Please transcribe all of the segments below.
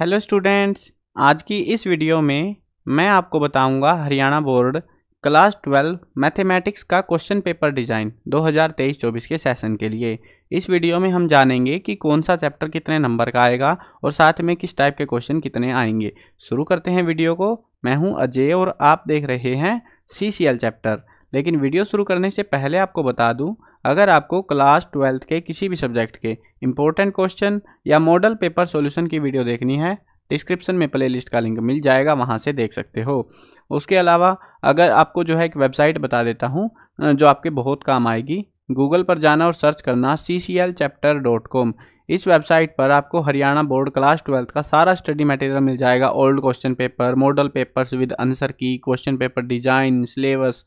hello students आज की इस वीडियो में मैं आपको बताऊंगा Haryana board class twelve mathematics का क्वेश्चन पेपर डिज़ाइन 2023-24 के सेशन के लिए इस वीडियो में हम जानेंगे कि कौन सा चैप्टर कितने नंबर का आएगा और साथ में किस टाइप के क्वेश्चन कितने आएंगे शुरू करते हैं वीडियो को मैं हूं अजय और आप देख रहे हैं सी चैप्टर लेकिन वीडियो शुरू करने से पहले आपको बता दूं अगर आपको क्लास ट्वेल्थ के किसी भी सब्जेक्ट के इंपॉर्टेंट क्वेश्चन या मॉडल पेपर सॉल्यूशन की वीडियो देखनी है डिस्क्रिप्शन में प्लेलिस्ट का लिंक मिल जाएगा वहाँ से देख सकते हो उसके अलावा अगर आपको जो है एक वेबसाइट बता देता हूँ जो आपके बहुत काम आएगी गूगल पर जाना और सर्च करना C C L chapter dot com इस वेबसाइट पर आपको हरियाणा बोर्ड क्लास ट्वेल्थ का सारा स्टडी मटेरियल मिल जाएगा old question paper model papers with answer key question paper design syllabus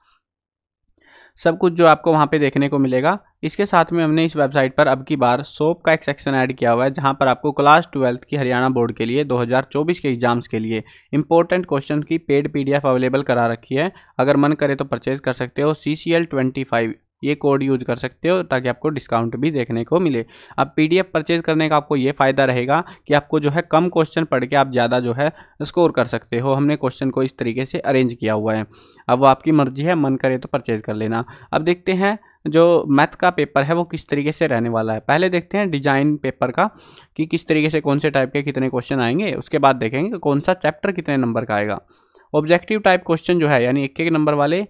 सब कुछ जो आपको वहाँ पे देखने को मिलेगा इसके साथ में हमने इस वेबसाइट पर अब की बार सोप का एक सेक्शन ऐड किया हुआ है जहाँ पर आपको क्लास ट्वेल्थ की हरियाणा बोर्ड के लिए 2024 के एग्जाम्स के लिए इंपॉर्टेंट क्वेश्चन की पेड पीडीएफ अवेलेबल करा रखी है अगर मन करे तो परचेज कर सकते हो C C L twenty five ये कोड यूज कर सकते हो ताकि आपको डिस्काउंट भी देखने को मिले अब पीडीएफ परचेज करने का आपको ये फ़ायदा रहेगा कि आपको जो है कम क्वेश्चन पढ़ के आप ज़्यादा जो है स्कोर कर सकते हो हमने क्वेश्चन को इस तरीके से अरेंज किया हुआ है अब वो आपकी मर्जी है मन करे तो परचेज़ कर लेना अब देखते हैं जो मैथ का पेपर है वो किस तरीके से रहने वाला है पहले देखते हैं डिजाइन पेपर का कि किस तरीके से कौन से टाइप के कितने क्वेश्चन आएंगे उसके बाद देखेंगे कौन सा चैप्टर कितने नंबर का आएगा ऑब्जेक्टिव टाइप क्वेश्चन जो है यानी एक एक नंबर वाले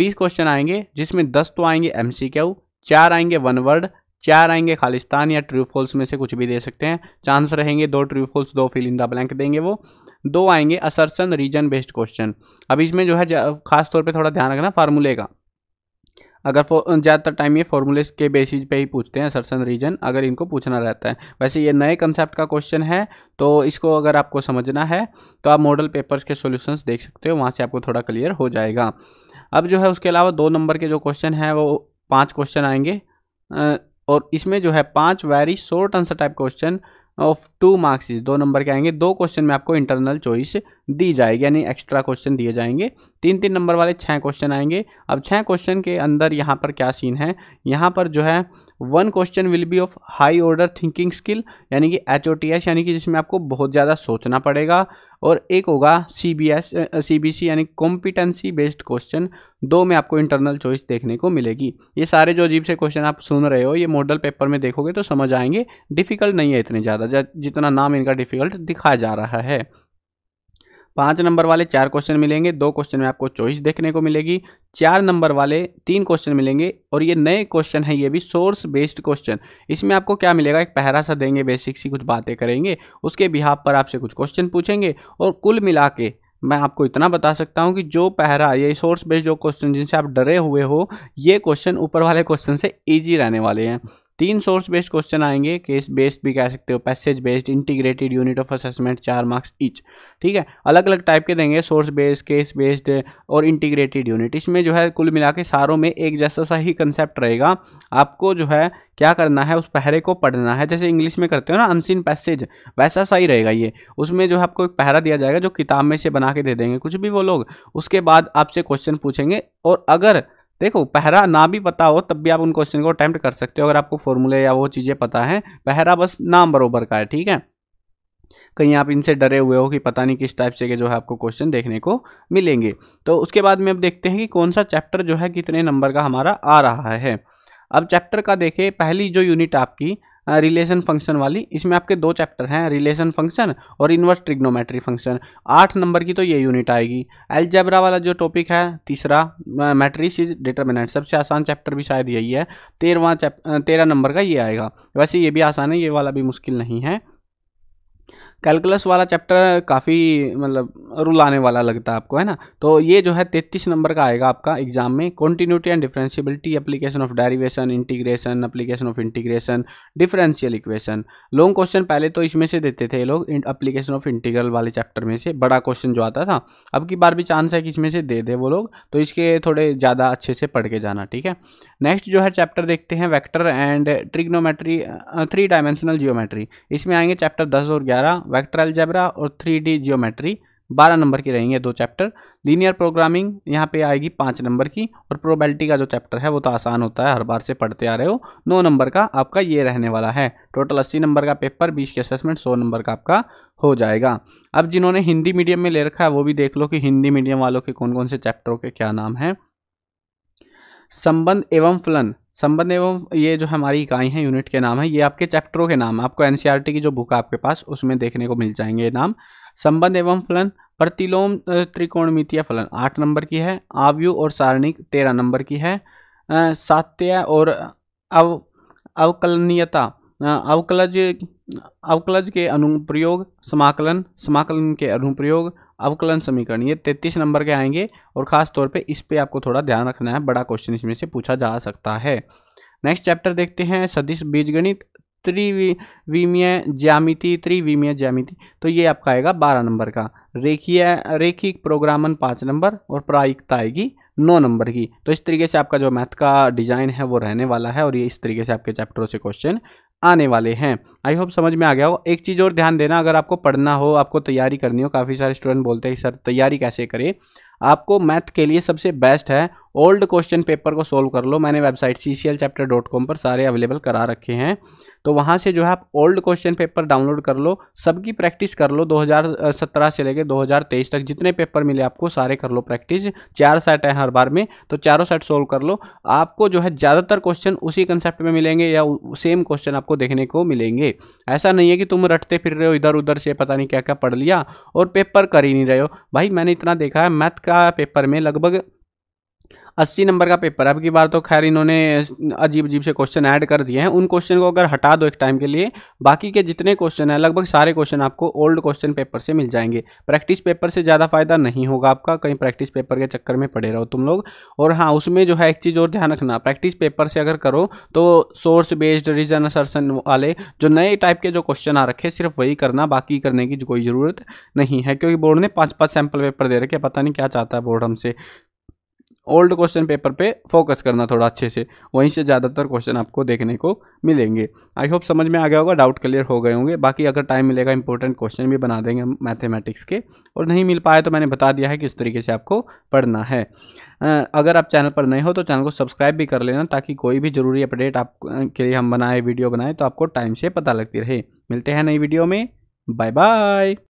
बीस क्वेश्चन आएंगे जिसमें दस तो आएंगे एम सी क्यू चार आएंगे वन वर्ड चार आएंगे खालिस्तान या ट्रू फॉल्स में से कुछ भी दे सकते हैं चांस रहेंगे दो ट्रू फॉल्स दो फिल इन द ब्लैंक देंगे वो दो आएंगे असरसन रीजन बेस्ड क्वेश्चन अब इसमें जो है खास तौर पे थोड़ा ध्यान रखना फार्मूले का अगर ज़्यादातर टाइम ये फॉर्मूले के बेसिस पे ही पूछते हैं सरसन रीजन अगर इनको पूछना रहता है वैसे ये नए कंसेप्ट का क्वेश्चन है तो इसको अगर आपको समझना है तो आप मॉडल पेपर्स के सोल्यूशंस देख सकते हो वहाँ से आपको थोड़ा क्लियर हो जाएगा अब जो है उसके अलावा दो नंबर के जो क्वेश्चन हैं वो पाँच क्वेश्चन आएंगे और इसमें जो है पाँच very short answer type question of two marks दो नंबर के आएंगे दो क्वेश्चन में आपको इंटरनल चॉइस दी जाएगी यानी एक्स्ट्रा क्वेश्चन दिए जाएंगे तीन तीन नंबर वाले छः क्वेश्चन आएंगे अब छः क्वेश्चन के अंदर यहाँ पर क्या सीन है यहाँ पर जो है one question will be of high order thinking skill यानी कि एच ओ टी एस यानी कि जिसमें आपको बहुत ज़्यादा सोचना पड़ेगा और एक होगा C B S C B C यानी कॉम्पिटेंसी बेस्ड क्वेश्चन दो में आपको इंटरनल चॉइस देखने को मिलेगी ये सारे जो अजीब से क्वेश्चन आप सुन रहे हो ये मॉडल पेपर में देखोगे तो समझ आएंगे डिफ़िकल्ट नहीं है इतने ज़्यादा जितना नाम इनका डिफ़िकल्ट दिखाया जा रहा है पाँच नंबर वाले चार क्वेश्चन मिलेंगे दो क्वेश्चन में आपको चॉइस देखने को मिलेगी चार नंबर वाले तीन क्वेश्चन मिलेंगे और ये नए क्वेश्चन है ये भी सोर्स बेस्ड क्वेश्चन इसमें आपको क्या मिलेगा एक पहरा सा देंगे बेसिक सी कुछ बातें करेंगे उसके बिहाब पर आपसे कुछ क्वेश्चन पूछेंगे और कुल मिला के मैं आपको इतना बता सकता हूँ कि जो पहरा ये सोर्स बेस्ड जो क्वेश्चन जिनसे आप डरे हुए हो ये क्वेश्चन ऊपर वाले क्वेश्चन से ईजी रहने वाले हैं तीन सोर्स बेस्ड क्वेश्चन आएंगे केस बेस्ड भी कह सकते हो passage based integrated unit of assessment चार मार्क्स ईच ठीक है अलग अलग टाइप के देंगे सोर्स बेस्ड केस बेस्ड और इंटीग्रेटेड यूनिट इसमें जो है कुल मिला के सारों में एक जैसा सा ही कंसेप्ट रहेगा आपको जो है क्या करना है उस पहरे को पढ़ना है जैसे इंग्लिश में करते हो ना अनसिन पैसेज वैसा सा ही रहेगा ये उसमें जो है आपको एक पहरा दिया जाएगा जो किताब में से बना के दे देंगे कुछ भी वो लोग उसके बाद आपसे क्वेश्चन पूछेंगे और अगर देखो पहरा ना भी पता हो तब भी आप उन क्वेश्चन को अटैम्प्ट कर सकते हो अगर आपको फॉर्मूले या वो चीज़ें पता है पहरा बस नाम बरोबर का है ठीक है कहीं आप इनसे डरे हुए हो कि पता नहीं किस टाइप से के जो है आपको क्वेश्चन देखने को मिलेंगे तो उसके बाद में अब देखते हैं कि कौन सा चैप्टर जो है कितने नंबर का हमारा आ रहा है अब चैप्टर का देखें पहली जो यूनिट आपकी रिलेशन फंक्शन वाली इसमें आपके दो चैप्टर हैं रिलेशन फंक्शन और इन्वर्स ट्रिग्नोमेट्री फंक्शन आठ नंबर की तो ये यूनिट आएगी एलजेब्रा वाला जो टॉपिक है तीसरा मैट्रिक इज डिटर्मिनेंट सबसे आसान चैप्टर भी शायद यही है तेरहवा चैप तेरह नंबर का ये आएगा वैसे ये भी आसान है ये वाला भी मुश्किल नहीं है कैलकुलस वाला चैप्टर काफ़ी मतलब रुलाने वाला लगता है आपको है ना तो ये जो है तैतीस नंबर का आएगा आपका एग्जाम में continuity and differentiability application of derivation integration application of integration differential equation long question पहले तो इसमें से देते थे लोग अप्लीकेशन ऑफ इंटीग्रल वाले चैप्टर में से बड़ा क्वेश्चन जो आता था अब की बार भी चांस है कि इसमें से दे दे वो लोग तो इसके थोड़े ज़्यादा अच्छे से पढ़ के जाना ठीक है नेक्स्ट जो है चैप्टर देखते हैं vector and trigonometry three dimensional geometry इसमें आएंगे चैप्टर दस और ग्यारह वैक्टर अलजेब्रा और थ्री डी जियोमेट्री बारह नंबर की रहेंगे दो चैप्टर लीनियर प्रोग्रामिंग यहाँ पे आएगी पाँच नंबर की और प्रोबेलिटी का जो चैप्टर है वो तो आसान होता है हर बार से पढ़ते आ रहे हो नौ नंबर का आपका ये रहने वाला है टोटल अस्सी नंबर का पेपर बीस के असेसमेंट सौ नंबर का आपका हो जाएगा अब जिन्होंने हिंदी मीडियम में ले रखा है वो भी देख लो कि हिंदी मीडियम वालों के कौन कौन से चैप्टरों के क्या नाम हैं संबंध एवं फलन संबंध एवं ये जो हमारी इकाई है यूनिट के नाम है ये आपके चैप्टरों के नाम आपको एन e की जो बुक है आपके पास उसमें देखने को मिल जाएंगे ये नाम संबंध एवं फलन प्रतिलोम त्रिकोणमितीय फलन आठ नंबर की है आवयु और सारणिक तेरह नंबर की है सात्य और अव अवकलनीयता अवकलज अवकलज के अनुप्रयोग समाकलन समाकलन के अनुप्रयोग अवकलन समीकरण ये तैतीस नंबर के आएंगे और ख़ास तौर पे इस पे आपको थोड़ा ध्यान रखना है बड़ा क्वेश्चन इसमें से पूछा जा सकता है नेक्स्ट चैप्टर देखते हैं सदिश बीजगणित त्रिवीमीय ज्यामिति त्रिवीमीय ज्यामिति तो ये आपका आएगा बारह नंबर का रेखीय रेखिक प्रोग्रामन पाँच नंबर और प्रायिकता आएगी नौ नंबर की तो इस तरीके से आपका जो मैथ का डिज़ाइन है वो रहने वाला है और ये इस तरीके से आपके चैप्टरों से क्वेश्चन आने वाले हैं आई होप समझ में आ गया हो एक चीज़ और ध्यान देना अगर आपको पढ़ना हो आपको तैयारी करनी हो काफ़ी सारे स्टूडेंट बोलते हैं सर तैयारी कैसे करें आपको मैथ के लिए सबसे बेस्ट है ओल्ड क्वेश्चन पेपर को सोल्व कर लो मैंने website C C L chapter dot com पर सारे अवेलेबल करा रखे हैं तो वहाँ से जो है आप ओल्ड क्वेश्चन पेपर डाउनलोड कर लो सबकी प्रैक्टिस कर लो 2017 से लेके 2023 तक जितने पेपर मिले आपको सारे कर लो प्रैक्टिस चार सेट है हर बार में तो चारों सेट सोल्व कर लो आपको जो है ज़्यादातर क्वेश्चन उसी कंसेप्ट में मिलेंगे या सेम क्वेश्चन आपको देखने को मिलेंगे ऐसा नहीं है कि तुम रटते फिर रहे हो इधर उधर से पता नहीं क्या क्या पढ़ लिया और पेपर कर ही नहीं रहे हो भाई मैंने इतना देखा है मैथ का पेपर में लगभग अस्सी नंबर का पेपर अब की बार तो खैर इन्होंने अजीब अजीब से क्वेश्चन ऐड कर दिए हैं उन क्वेश्चन को अगर हटा दो एक टाइम के लिए बाकी के जितने क्वेश्चन हैं लगभग सारे क्वेश्चन आपको ओल्ड क्वेश्चन पेपर से मिल जाएंगे प्रैक्टिस पेपर से ज़्यादा फायदा नहीं होगा आपका कहीं प्रैक्टिस पेपर के चक्कर में पड़े रहो तुम लोग और हाँ उसमें जो है एक चीज़ और ध्यान रखना प्रैक्टिस पेपर से अगर करो तो सोर्स बेस्ड रीजन असरसन वाले जो नए टाइप के जो क्वेश्चन आ रखे सिर्फ वही करना बाकी करने की कोई ज़रूरत नहीं है क्योंकि बोर्ड ने पाँच पाँच सैम्पल पेपर दे रखे पता नहीं क्या चाहता है बोर्ड हमसे ओल्ड क्वेश्चन पेपर पे फोकस करना थोड़ा अच्छे से वहीं से ज़्यादातर क्वेश्चन आपको देखने को मिलेंगे आई होप समझ में आ गया होगा डाउट क्लियर हो गए होंगे बाकी अगर टाइम मिलेगा इंपॉर्टेंट क्वेश्चन भी बना देंगे मैथेमेटिक्स मैथमेटिक्स के और नहीं मिल पाए तो मैंने बता दिया है किस तरीके से आपको पढ़ना है अगर आप चैनल पर नए हो तो चैनल को सब्सक्राइब भी कर लेना ताकि कोई भी ज़रूरी अपडेट आप के लिए हम बनाए वीडियो बनाए तो आपको टाइम से पता लगती रहे मिलते हैं नई वीडियो में बाय बाय